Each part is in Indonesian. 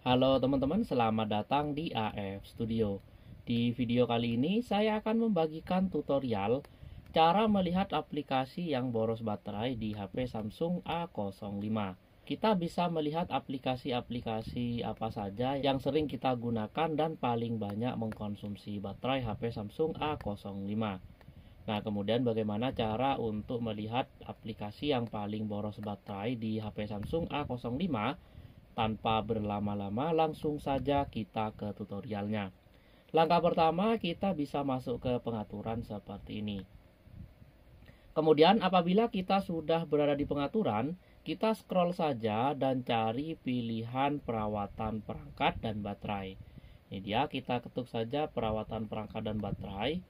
Halo teman-teman, selamat datang di AF Studio. Di video kali ini saya akan membagikan tutorial cara melihat aplikasi yang boros baterai di HP Samsung A05. Kita bisa melihat aplikasi-aplikasi apa saja yang sering kita gunakan dan paling banyak mengkonsumsi baterai HP Samsung A05. Nah, kemudian bagaimana cara untuk melihat aplikasi yang paling boros baterai di HP Samsung A05? Tanpa berlama-lama langsung saja kita ke tutorialnya Langkah pertama kita bisa masuk ke pengaturan seperti ini Kemudian apabila kita sudah berada di pengaturan kita scroll saja dan cari pilihan perawatan perangkat dan baterai ini dia kita ketuk saja perawatan perangkat dan baterai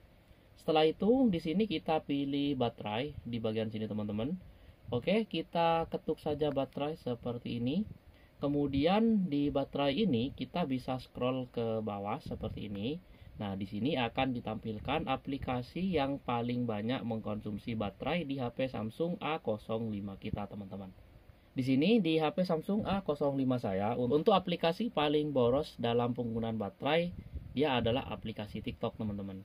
setelah itu di sini kita pilih baterai di bagian sini teman-teman Oke, kita ketuk saja baterai seperti ini. Kemudian di baterai ini kita bisa scroll ke bawah seperti ini. Nah, di sini akan ditampilkan aplikasi yang paling banyak mengkonsumsi baterai di HP Samsung A05 kita, teman-teman. Di sini di HP Samsung A05 saya, untuk aplikasi paling boros dalam penggunaan baterai, dia adalah aplikasi TikTok, teman-teman.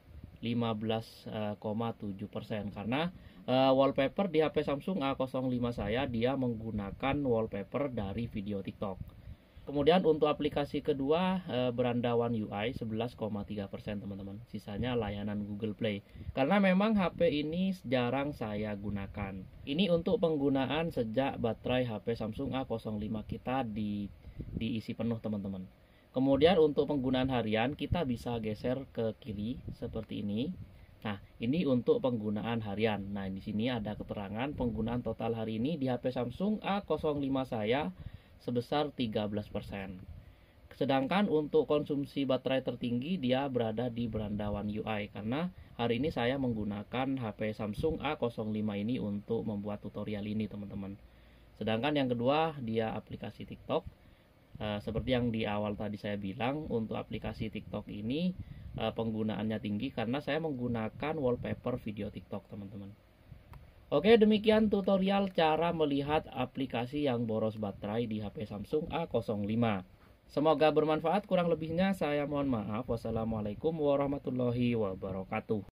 15,7% eh, persen karena uh, wallpaper di HP Samsung A05 saya dia menggunakan wallpaper dari video TikTok. Kemudian untuk aplikasi kedua uh, beranda One UI 11,3% persen teman-teman. Sisanya layanan Google Play. Karena memang HP ini jarang saya gunakan. Ini untuk penggunaan sejak baterai HP Samsung A05 kita di diisi penuh teman-teman. Kemudian untuk penggunaan harian kita bisa geser ke kiri seperti ini. Nah, ini untuk penggunaan harian. Nah, di sini ada keterangan penggunaan total hari ini di HP Samsung A05 saya sebesar 13%. Sedangkan untuk konsumsi baterai tertinggi dia berada di beranda One UI karena hari ini saya menggunakan HP Samsung A05 ini untuk membuat tutorial ini, teman-teman. Sedangkan yang kedua dia aplikasi TikTok Eh, seperti yang di awal tadi saya bilang untuk aplikasi TikTok ini uh, penggunaannya tinggi karena saya menggunakan wallpaper video TikTok teman-teman. Oke demikian tutorial cara melihat aplikasi yang boros baterai di HP Samsung A05. Semoga bermanfaat kurang lebihnya saya mohon maaf. Wassalamualaikum warahmatullahi wabarakatuh.